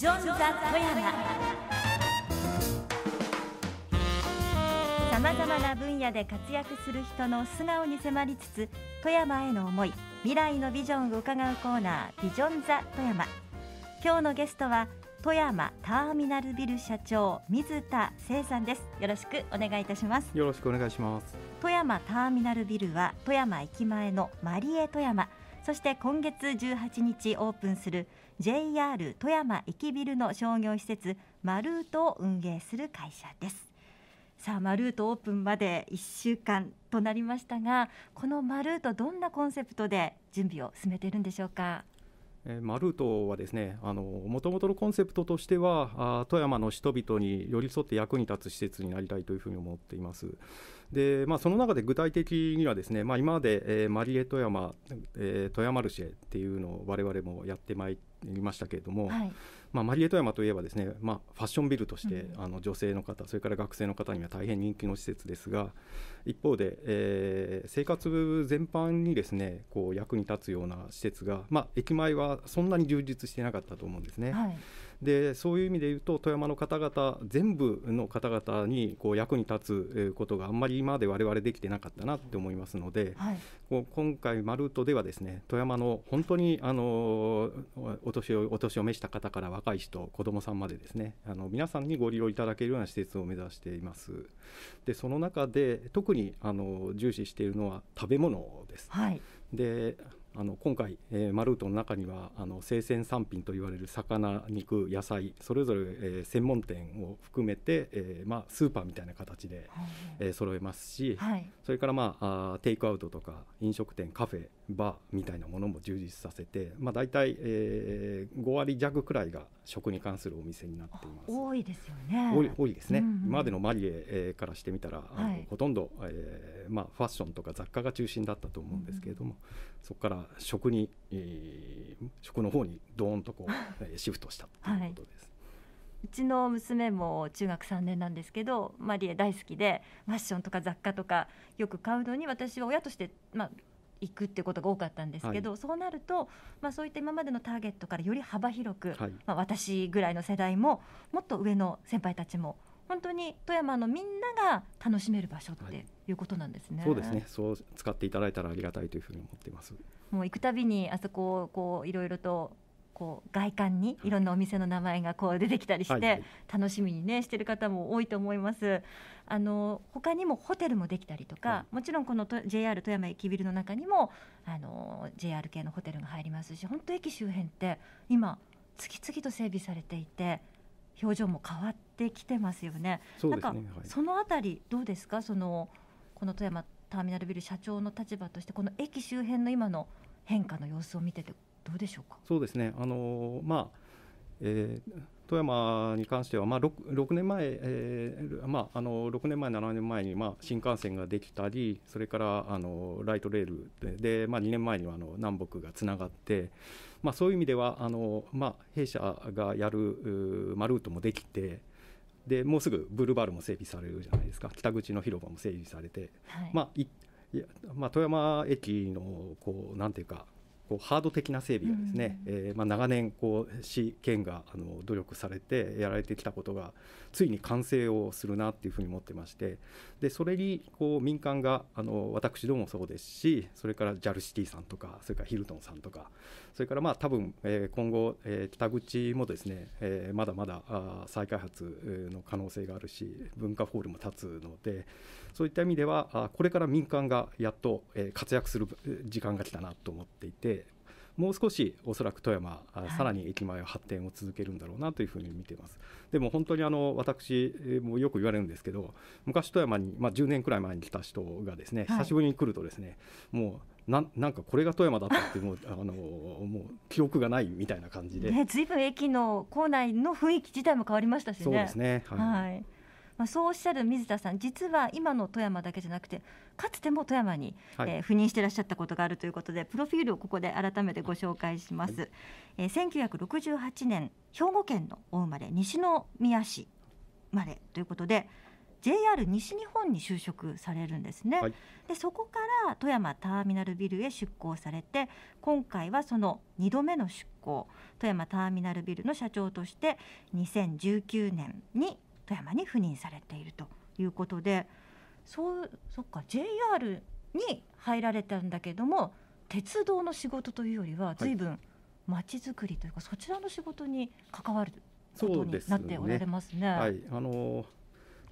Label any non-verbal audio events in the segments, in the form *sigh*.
ジョン・ザ・富山さまざまな分野で活躍する人の素顔に迫りつつ富山への思い未来のビジョンを伺うコーナー「ビジョン・ザ・富山」今日のゲストは富山ターミナルビル社長水田誠さんですよろしくお願いいたしますよろしくお願いします富山ターミナルビルは富山駅前のマリエ富山そして今月18日オープンする JR 富山駅ビルの商業施設マルートを運営する会社ですさあマルートオープンまで1週間となりましたがこのマルートどんなコンセプトで準備を進めているんでしょうかえー、マルートはですねもともとのコンセプトとしては富山の人々に寄り添って役に立つ施設になりたいというふうに思っていますで、まあ、その中で具体的にはですね、まあ、今まで、えー、マリエ富山、えー、富山ルシェっていうのを我々もやってまいいましたけれども、はい、まあ、マリエ富山といえばですね、まあ、ファッションビルとして、うん、あの女性の方それから学生の方には大変人気の施設ですが一方で、えー、生活全般にですねこう役に立つような施設が、まあ、駅前はそんなに充実してなかったと思うんですね。はいでそういう意味で言うと富山の方々全部の方々にこう役に立つことがあんまり今まで我々できてなかったなって思いますので、はい、今回マルートではですね富山の本当にあのお年をお年を召した方から若い人子どもさんまでですねあの皆さんにご利用いただけるような施設を目指していますでその中で特にあの重視しているのは食べ物です、はい、であの今回、えー、マルートの中にはあの生鮮産品といわれる魚、肉、野菜それぞれ、えー、専門店を含めて、えーまあ、スーパーみたいな形で、はえー、揃えますし、はい、それから、まあ、あテイクアウトとか飲食店、カフェ場みたいなものも充実させて、まあ、大体、えー、5割弱くらいが食に関するお店になっています多いですよね多い多いですね、うんうん、今までのマリエ、からしてみたら、はい、ほとんど、えーまあ、ファッションとか雑貨が中心だったと思うんですけれども、うん、そこから食に、えー、食の方にどーんとこう *laughs* シフトしたということです。はいうちの娘も中学3年なんですけどマリエ大好きでファッションとか雑貨とかよく買うのに私は親として、まあ、行くってことが多かったんですけど、はい、そうなると、まあ、そういった今までのターゲットからより幅広く、はい、まあ、私ぐらいの世代ももっと上の先輩たちも本当に富山のみんなが楽しめる場所っていうことなんですね、はい、そうですねそう使っていただいたらありがたいというふうに思っていますもう行くたびにあそこをこういろいろとこう外観にいろんなお店の名前がこう出てきたりして、楽しみにねしてる方も多いと思います。あの他にもホテルもできたりとか、はい、もちろんこの JR 富山駅ビルの中にもあの JR 系のホテルが入りますし本当駅周辺って今次々と整備されていて表情も変わってきてますよね。ねなんか、はい、そのあたりどうですかそのこの富山ターミナルビル社長の立場としてこの駅周辺の今の変化の様子を見ててどうでしょうか。そうですねあのまあえー富山に関しては、まあ6、6, 年前、えーまあ、あの6年前、7年前に、まあ、新幹線ができたり、それからあのライトレールで、まあ、2年前にはあの南北がつながって、まあ、そういう意味ではあの、まあ、弊社がやるマルートもできて、でもうすぐブルーバールも整備されるじゃないですか、北口の広場も整備されて、はい、まあいやまあ、富山駅のこうなんていうか、こうハード的な整備がですね、うん、えー、まあ、長年こう市県があの努力されてやられてきたことがついに完成をするなっていうふうに思ってましてでそれにこう民間があの私どももそうですしそれから JAL シティさんとかそれからヒルトンさんとかそれからまあ多分、えー、今後、えー、北口もですね、えー、まだまだあ再開発の可能性があるし、文化ホールも立つので、そういった意味では、あこれから民間がやっと、えー、活躍する時間が来たなと思っていて、もう少しおそらく富山、はい、さらに駅前を発展を続けるんだろうなというふうに見ています。でも本当にあの私もよく言われるんですけど、昔富山に、まあ、10年くらい前に来た人がですね、久しぶりに来るとですね、はい、もうななんかこれが富山だったってもうあのもう記憶がないみたいな感じで、ね、ずいぶん駅の構内の雰囲気自体も変わりましたしね。そうですね、はい、はい、まあ、そうおっしゃる水田さん、実は今の富山だけじゃなくて、かつても富山に、はい、えー、赴任していらっしゃったことがあるということで、プロフィールをここで改めてご紹介します。はい、えー、1968年、兵庫県のお生まれ、西宮市まれということで。JR 西日本に就職されるんですね、はい、でそこから富山ターミナルビルへ出向されて今回はその2度目の出向富山ターミナルビルの社長として2019年に富山に赴任されているということでそうそっか JR に入られたんだけども鉄道の仕事というよりは随分、ぶん。まちづくりというかそちらの仕事に関わることになっておられますね。すねはい、あのー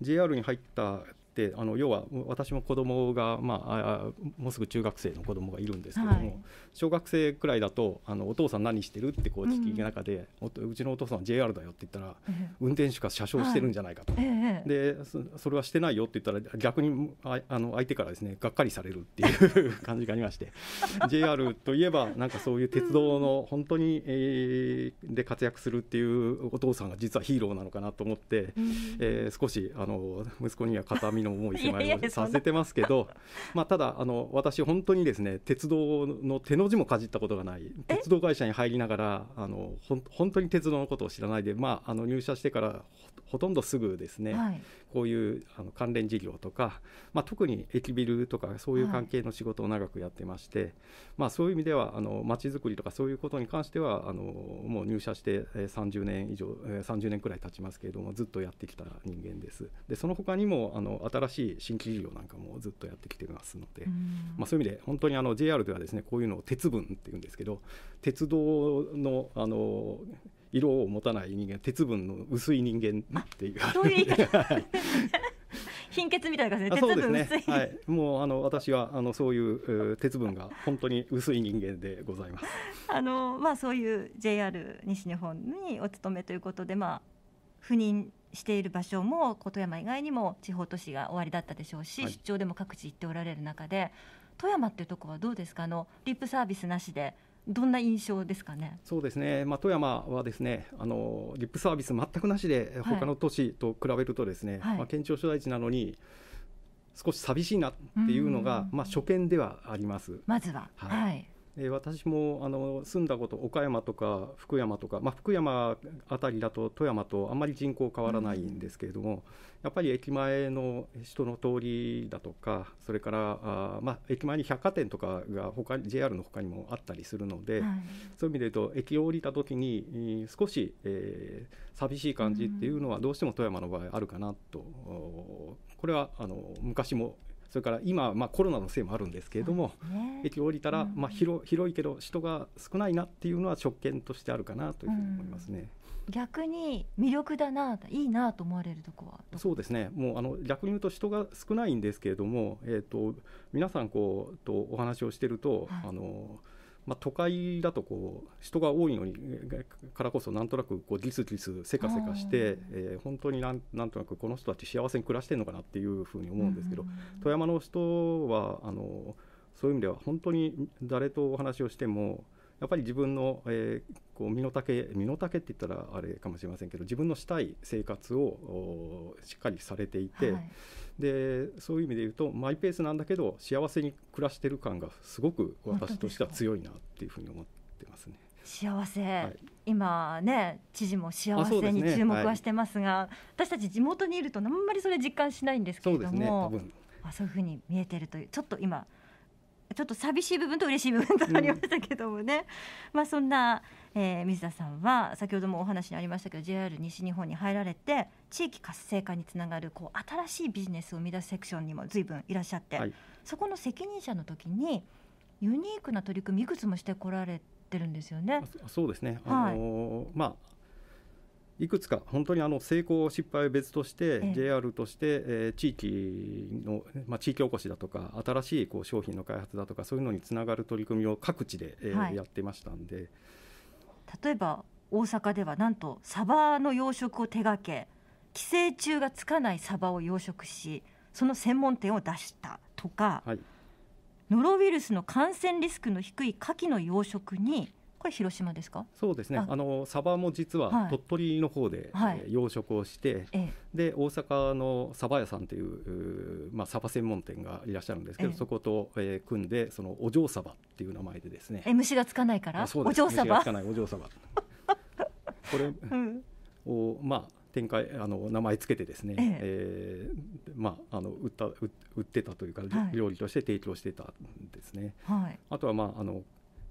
JR に入ったってあの要は私も子供がまあもうすぐ中学生の子供がいるんですけども、はい、小学生くらいだとあのお父さん何してるってこう聞き中で、うん、うちのお父さんは JR だよって言ったら、運転手か車掌してるんじゃないかと、はい、でそれはしてないよって言ったら逆にああの相手からですねがっかりされるっていう感じがありまして *laughs* JR といえばなんかそういう鉄道の本当に、えー、で活躍するっていうお父さんが実はヒーローなのかなと思って、うん、えー、少しあの息子には片身のの思い迫りをさせてますけど、まあ、ただあの私本当にですね鉄道の手の字もかじったことがない鉄道会社に入りながらあの本本当に鉄道のことを知らないで、まあ、あの入社してからほとんどすぐですね、はい、こういうあの関連事業とか、まあ、特に駅ビルとかそういう関係の仕事を長くやってまして、はい、まあ、そういう意味ではあの街づくりとかそういうことに関してはあのもう入社して30年以上30年くらい経ちますけれどもずっとやってきた人間です。でその他にもあの新しい新規事業なんかもずっとやってきてますので、まあ、そういう意味で本当にあの JR ではですねこういうのを鉄分っていうんですけど *laughs* 鉄道のあの色を持たない人間鉄分の薄い人間っていう。*laughs* 貧血みたいな感じで鉄分薄い、ね、はい、もうあの私はあのそういう鉄分が本当に薄い人間でございます *laughs* あの、まあ、そういう JR 西日本にお勤めということで、まあ、赴任している場所も琴山以外にも地方都市が終わりだったでしょうし、はい、出張でも各地行っておられる中で富山っていうとこはどうですかあのリップサービスなしでどんな印象ですかねそうですね、まあ、富山はですねあのリップサービス全くなしで、他の都市と比べるとですね、はい、まあ、県庁所在地なのに少し寂しいなっていうのが、まあ、初見ではあります。まずは、はい、はいえ私もあの住んだこと岡山とか福山とか、まあ、福山あたりだと富山とあんまり人口変わらないんですけれども、うん、やっぱり駅前の人の通りだとかそれからあ、まあ、駅前に百貨店とかが他 JR の他にもあったりするので、はい、そういう意味で言うと駅を降りた時に少し、えー、寂しい感じっていうのはどうしても富山の場合あるかなと、うん、これはあの昔もそれから今、まあ、コロナのせいもあるんですけれども、ね、駅を降りたら、まあ、広広いけど人が少ないなっていうのは職権としてあるかなというふうに思いますね。逆に魅力だないいなと思われるとこはそうですねもうあの逆に言うと人が少ないんですけれども、えーと、皆さんこうとお話をしてると、はい、あのまあ、都会だとこう人が多いのにからこそなんとなくこうギスギスせかせかして、えー、本当になんなんとなくこの人たち幸せに暮らしてるのかなっていうふうに思うんですけど、富山の人はあのそういう意味では本当に誰とお話をしてもやっぱり自分の、えー、こう身の丈身の丈って言ったらあれかもしれませんけど自分のしたい生活をしっかりされていて、はい、でそういう意味で言うとマイペースなんだけど幸せに暮らしてる感がすごく私としては強いなっていうふうに思ってますね。幸せ、はい、今ね知事も幸せに注目はしてますが、ねはい、私たち地元にいるとあんまりそれ実感しないんですけれどもそう、ね,、あそういうふうに見えてるというちょっと今ちょっと寂しい部分と嬉しい部分となりましたけどもね、うん、まあそんな、えー、水田さんは先ほどもお話にありましたけど JR 西日本に入られて地域活性化につながるこう新しいビジネスを生み出すセクションにも随分いらっしゃって、はい、そこの責任者の時にユニークな取り組みいくつもしてこられてるんですよね。そうですねあのはい、まあいくつか本当にあの成功失敗は別として、JR として、え地域の、まあ、地域おこしだとか新しいこう商品の開発だとかそういうのにつながる取り組みを各地で、えやってましたんで例えば大阪ではなんとサバの養殖を手がけ寄生虫がつかないサバを養殖しその専門店を出したとか、はい、ノロウイルスの感染リスクの低いカキの養殖にこれ広島ですかそうですねあのサバも実は鳥取の方で、はい、えー、養殖をして、ええ、で大阪のサバ屋さんというまあ、サバ専門店がいらっしゃるんですけど、え、そこと、えー、組んでそのお嬢サバっていう名前でですねえ虫がつかないからお嬢サバ *laughs* これを、まあ展開あの名前つけてですね、えええー、まああの売った売ってたというか、はい、料理として提供してたんですね。はい、あとはまああの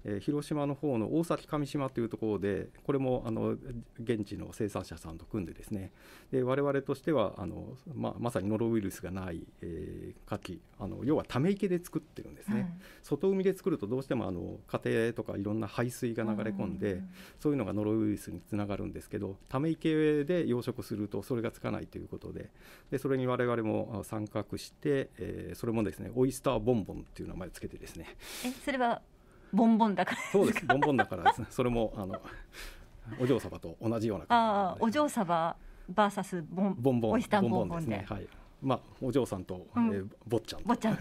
え広島の方の大崎上島というところで、これもあの現地の生産者さんと組んで、ですねで我々としてはあの、ままさにノロウイルスがない、えー、牡蠣あの、要はため池で作ってるんですね、外海で作るとどうしてもあの家庭とかいろんな排水が流れ込んで、うん、そういうのがノロウイルスにつながるんですけど、ため池で養殖するとそれがつかないということで、でそれに我々も参画して、えー、それもですねオイスターボンボンっていう名前をつけてですね。えそれはボンボンだからそうですボンボンだからです、ね、それもあのお嬢様と同じようなああお嬢様バーサスボンボンボンオイスボンボンですねはいまあお嬢さんと、うん、えー、坊ちゃん坊ちゃん *laughs*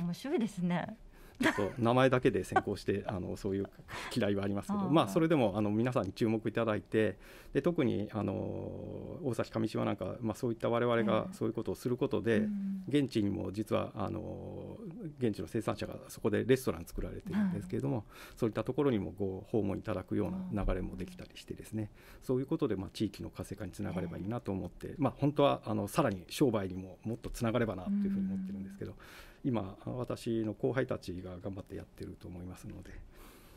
面白いですねちょっと名前だけで先行してあのそういう嫌いはありますけどまあ、それでもあの皆さんに注目いただいてで特にあの大崎上島なんか、まあ、そういった我々がそういうことをすることで、現地にも実はあの現地の生産者がそこでレストラン作られてるんですけれども、はい、そういったところにもご訪問いただくような流れもできたりしてですねそういうことでまあ地域の活性化につながればいいなと思って、まあ、本当はあのさらに商売にももっとつながればなというふうに思ってるんですけど、今私の後輩たちが頑張ってやってると思いますので。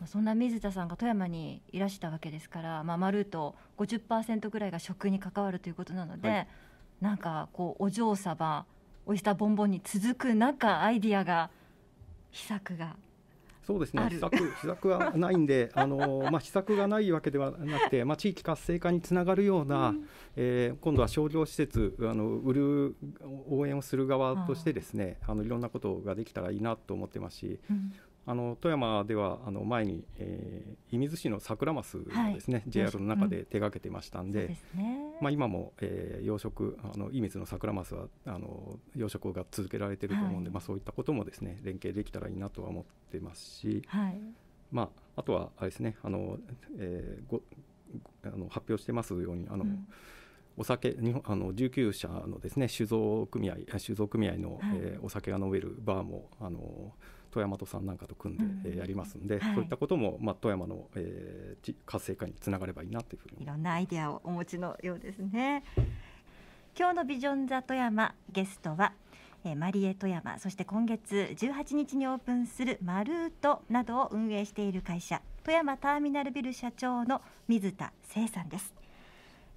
そんな水田さんが富山にいらしたわけですから、まあ、まるっと50%ぐらいが食に関わるということなので、はい、なんかこうお嬢様オイスターボンボンに続く中アイディアが秘策がそうですね、秘策秘策はないんで、*laughs* あのまあ、秘策がないわけではなくて、まあ、地域活性化につながるような、うん、えー、今度は商業施設あの、売る応援をする側として、ですねあのいろんなことができたらいいなと思ってますし、うん、あの富山ではあの前に、えー、射水市の桜マスですね、はい、JR の中で手がけてましたんでうんでね、まあ、今も、えー、養殖あの射水の桜マスはあの養殖が続けられてると思うんで、はい、まあ、そういったこともですね連携できたらいいなとは思ってますし、はい、まあ、あとはあれですねあの、えー、ごあの発表してますようにあの、うんお酒あの19社のですね酒造組合酒造組合の、はい、えー、お酒が飲めるバーもあの富山とさんなんかと組んで、うん、えー、やりますんで、はい、そういったことも、まあ、富山の、えー、活性化につながればいいなというふうにいろんなアイデアをお持ちのようですね。今日のビジョンザ富山ゲストはえマリエ富山そして今月18日にオープンするマルートなどを運営している会社富山ターミナルビル社長の水田誠さんです。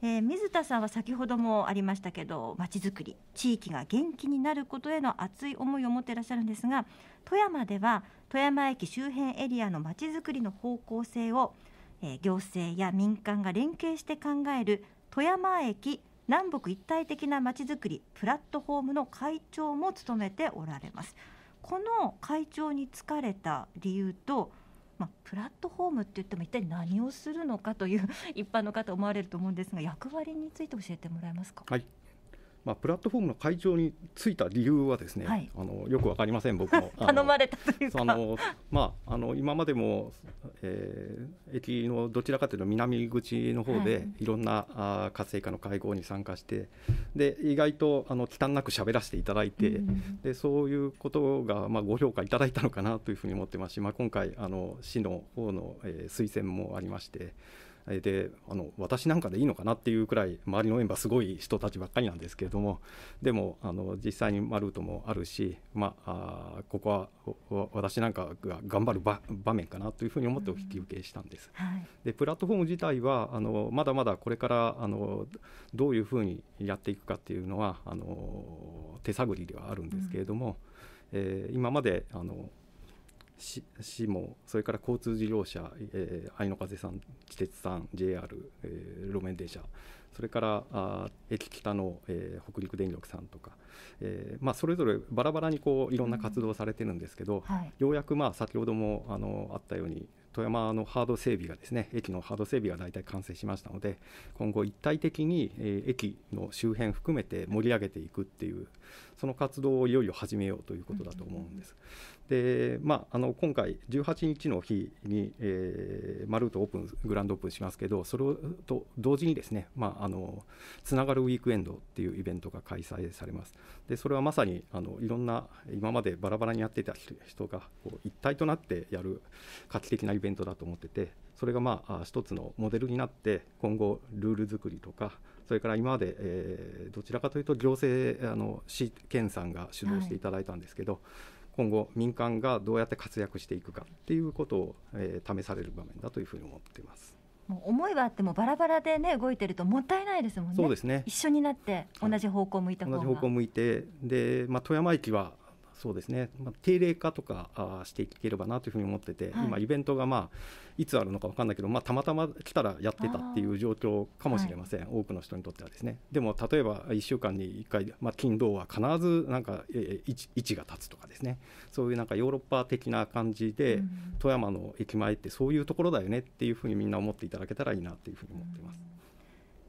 えー、水田さんは先ほどもありましたけどまちづくり地域が元気になることへの熱い思いを持っていらっしゃるんですが富山では富山駅周辺エリアのまちづくりの方向性を、えー、行政や民間が連携して考える富山駅南北一体的なまちづくりプラットフォームの会長も務めておられます。この会長に就かれた理由とまあ、プラットフォームって言っても一体何をするのかという *laughs* 一般の方思われると思うんですが役割について教えてもらえますか。はいまあ、プラットフォームの会長についた理由はですね、はい、あのよく分かりません、僕も。*laughs* 頼まれたというかあの、まあ、あの今までも、えー、駅のどちらかというと南口の方で、はい、いろんなあ活性化の会合に参加してで意外とあの忌憚なく喋らせていただいて、うん、でそういうことが、まあ、ご評価いただいたのかなというふうに思ってますし、まあ、今回あの市の方の、えー、推薦もありまして。であの私なんかでいいのかなっていうくらい周りのメンバーすごい人たちばっかりなんですけれどもでもあの実際にマルートもあるし、まあ、あここは私なんかが頑張る場面かなというふうに思ってお引き受けしたんです。うんはい、でプラットフォーム自体はあのまだまだこれからあのどういうふうにやっていくかっていうのはあの手探りではあるんですけれども、うん、えー、今まであの市市もそれから交通事業者、えい愛の風さん地鉄さん JR、えー、路面電車それからあ駅北の、えー、北陸電力さんとか、えーまあ、それぞれバラバラにこういろんな活動されてるんですけど、うんはい、ようやくまあ先ほどもあのあったように富山のハード整備がですね駅のハード整備が大体完成しましたので今後一体的に、えー、駅の周辺含めて盛り上げていくっていうその活動をいよいよ始めようということだと思うんです。でまあ、あの今回、18日の日に、えー、マルートオープン、グランドオープンしますけど、それと同時にですね、まあ、あのつながるウィークエンドっていうイベントが開催されます。でそれはまさにあのいろんな、今までバラバラにやってた人がこう一体となってやる画期的なイベントだと思ってて、それが、まあ、一つのモデルになって、今後、ルール作りとか、それから今まで、えー、どちらかというと行政あの市県さんが主導していただいたんですけど、はい今後民間がどうやって活躍していくかっていうことを、えー、試される場面だというふうに思っています。もう思いはあってもバラバラでね動いてるともったいないですもんね。そうですね。一緒になって同じ方向向いた方が、はい、同じ方向向いてでまあ富山駅はそうですね、まあ、定例化とかあしていければなというふうに思ってて、はい、今、イベントが、まあ、いつあるのか分かんないけど、まあ、たまたま来たらやってたっていう状況かもしれません、はい、多くの人にとってはですね。でも、例えば1週間に1回、まあ、金、土は必ずなんか、えー、位置が立つとかですね、そういうなんかヨーロッパ的な感じで、うん、富山の駅前ってそういうところだよねっていうふうにみんな思っていただけたらいいなというふうに思っています。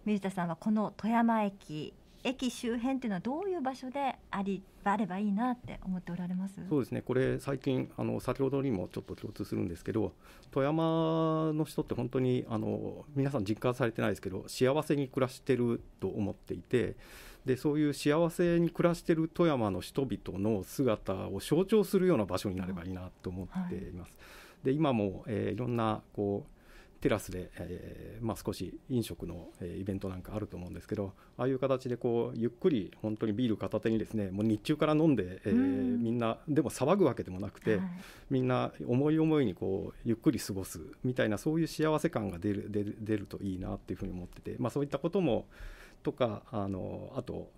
水田さんはこの富山駅駅周辺というのはどういう場所でありあればいいなって思っておられますそうですね、これ、最近あの、先ほどにもちょっと共通するんですけど、富山の人って本当にあの皆さん実感されてないですけど、幸せに暮らしてると思っていて、でそういう幸せに暮らしてる富山の人々の姿を象徴するような場所になればいいなと思っています。はい、で今も、えー、いろんなこうテラスで、えー、まあ、少し飲食の、えイベントなんかあると思うんですけどああいう形でこうゆっくり本当にビール片手にですねもう日中から飲んで、えー、みんなでも騒ぐわけでもなくて、はい、みんな思い思いにこうゆっくり過ごすみたいなそういう幸せ感が出る出るといいなっていうふうに思ってて、まあ、そういったこともとかあのあと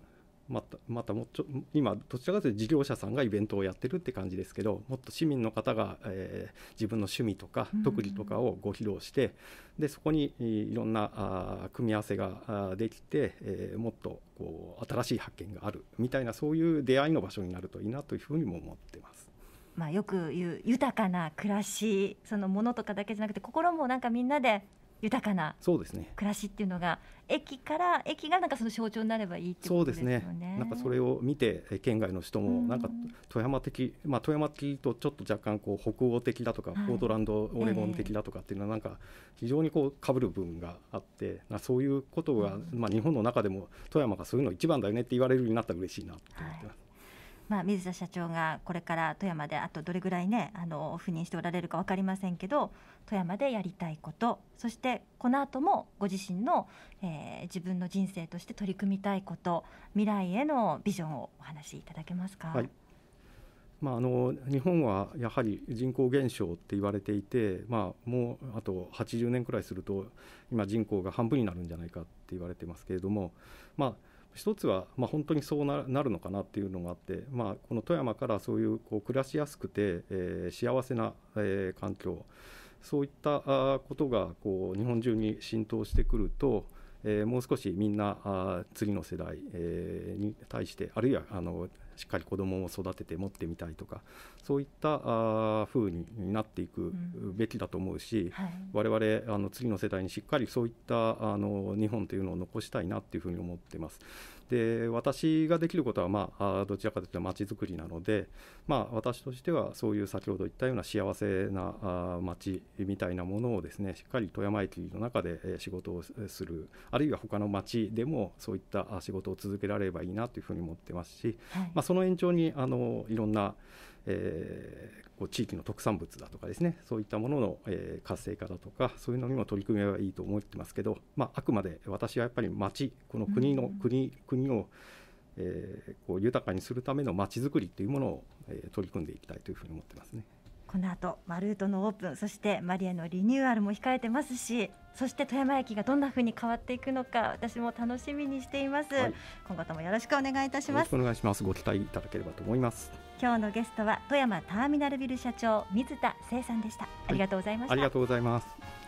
またまたもちょ今どちらかというと事業者さんがイベントをやってるって感じですけどもっと市民の方が、えー、自分の趣味とか特技とかをご披露して、うん、でそこにいろんなあ組み合わせができて、えー、もっとこう新しい発見があるみたいなそういう出会いの場所になるといいなというふうにも思ってます。まあ、よく言う豊かな暮らしそのものとかだけじゃなくて心もなんかみんなで豊かな暮らしっていうのが駅から駅がなんかその象徴になればいいってことですね。そうですね。なんかそれを見て県外の人もなんか富山的、まあ富山的とちょっと若干こう北欧的だとか、はい、ポートランドオレゴン的だとかっていうのはなんか非常にこう被る部分があって、なそういうことが、まあ日本の中でも富山がそういうの一番だよねって言われるようになったら嬉しいな思ってます。はいまあ、水田社長がこれから富山であとどれぐらいねあの赴任しておられるか分かりませんけど富山でやりたいことそしてこの後もご自身の、えー、自分の人生として取り組みたいこと未来へのビジョンをお話しいただけますか。はいまあ、あの日本はやはり人口減少って言われていて、まあ、もうあと80年くらいすると今人口が半分になるんじゃないかって言われてますけれども、まあ、一つは、まあ、本当にそうなるのかなっていうのがあって、まあ、この富山からそういうこう暮らしやすくて、えー、幸せな、えー、環境そういったことがこう日本中に浸透してくると、えー、もう少しみんなあ次の世代、えー、に対してあるいはあのしっかり子どもを育てて持ってみたいとかそういったあ風になっていくべきだと思うし、うんはい、我々あの次の世代にしっかりそういったあの日本というのを残したいなっていうふうに思ってます。で私ができることは、まあ、どちらかというとまちづくりなので、まあ、私としてはそういう先ほど言ったような幸せな町みたいなものをですねしっかり富山駅の中で仕事をするあるいは他の町でもそういった仕事を続けられればいいなというふうに思ってますし、はまあその延長にあのいろんな、えー、こう地域の特産物だとかですねそういったものの、えー、活性化だとかそういうのにも取り組めばいいと思ってますけど、まあ、あくまで私はやっぱり町この国の、うん、国国を、えー、こう豊かにするための町づくりというものを、えー、取り組んでいきたいというふうに思ってますね。この後マルートのオープンそしてマリアのリニューアルも控えてますしそして富山駅がどんなふうに変わっていくのか私も楽しみにしています、はい、今後ともよろしくお願いいたしますお願いしますご期待いただければと思います今日のゲストは富山ターミナルビル社長水田誠さんでしたありがとうございました、ありがとうございます